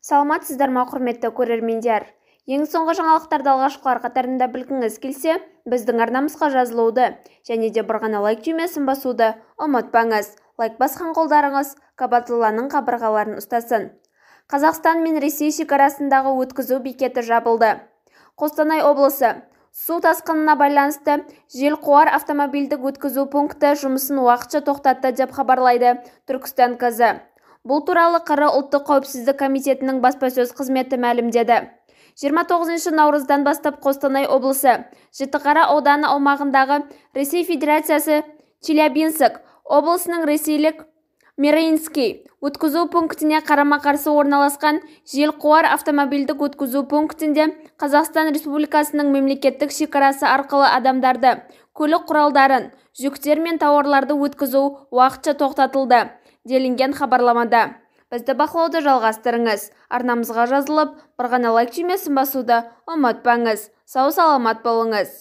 саламатсыздар ма құрметті көрермендер ең соңғы жаңалықтарды алғашқылар қатарында білгіңіз келсе біздің арнамызға жазылуды және де бір ғана лайк түймесін басуды ұмытпаңыз лайк басқан қолдарыңыз кабатулланың қабырғаларын ұстасын қазақстан мен ресей шекарасындағы өткізу бекеті жабылды қостанай облысы су тасқынына байланысты желқуар автомобильдік өткізу пункті жұмысын уақытша тоқтатты деп хабарлайды түркістан кз бұл туралы қыры ұлттық қауіпсіздік комитетінің баспасөз қызметі мәлімдеді 29 наурыздан бастап қостанай облысы жітіқара ауданы аумағындағы ресей федерациясы челябинск облысының ресейлік миринский өткізу пунктіне қарама-қарсы орналасқан қуар автомобильдік өткізу пунктінде қазақстан республикасының мемлекеттік шекарасы арқылы адамдарды көлік құралдарын жүктер мен тауарларды өткізу уақытша тоқтатылды делінген хабарламада бізді бақылауды жалғастырыңыз арнамызға жазылып бір ғана лайк түймесін басуды ұмытпаңыз сау-саламат болыңыз